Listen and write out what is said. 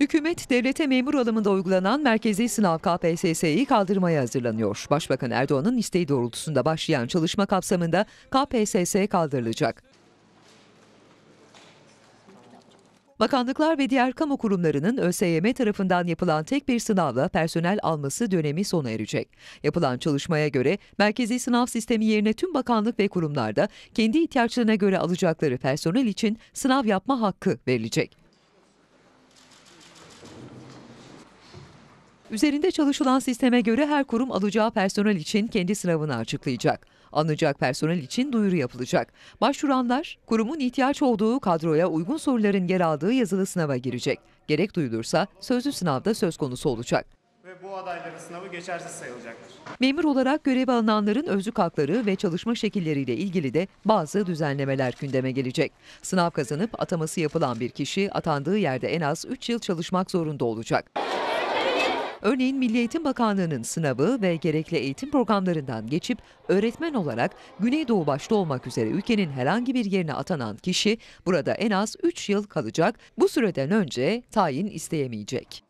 Hükümet devlete memur alımında uygulanan merkezi sınav KPSS'yi kaldırmaya hazırlanıyor. Başbakan Erdoğan'ın isteği doğrultusunda başlayan çalışma kapsamında KPSS kaldırılacak. Bakanlıklar ve diğer kamu kurumlarının ÖSYM tarafından yapılan tek bir sınavla personel alması dönemi sona erecek. Yapılan çalışmaya göre merkezi sınav sistemi yerine tüm bakanlık ve kurumlarda kendi ihtiyaçlarına göre alacakları personel için sınav yapma hakkı verilecek. Üzerinde çalışılan sisteme göre her kurum alacağı personel için kendi sınavını açıklayacak. Alınacak personel için duyuru yapılacak. Başvuranlar kurumun ihtiyaç olduğu kadroya uygun soruların yer aldığı yazılı sınava girecek. Gerek duyulursa sözlü sınavda söz konusu olacak ve bu adayların sınavı geçersiz sayılacaktır. Memur olarak göreve alınanların özlük hakları ve çalışma şekilleriyle ilgili de bazı düzenlemeler gündeme gelecek. Sınav kazanıp ataması yapılan bir kişi atandığı yerde en az 3 yıl çalışmak zorunda olacak. Örneğin Milli Eğitim Bakanlığı'nın sınavı ve gerekli eğitim programlarından geçip öğretmen olarak Güneydoğu başta olmak üzere ülkenin herhangi bir yerine atanan kişi burada en az 3 yıl kalacak. Bu süreden önce tayin isteyemeyecek.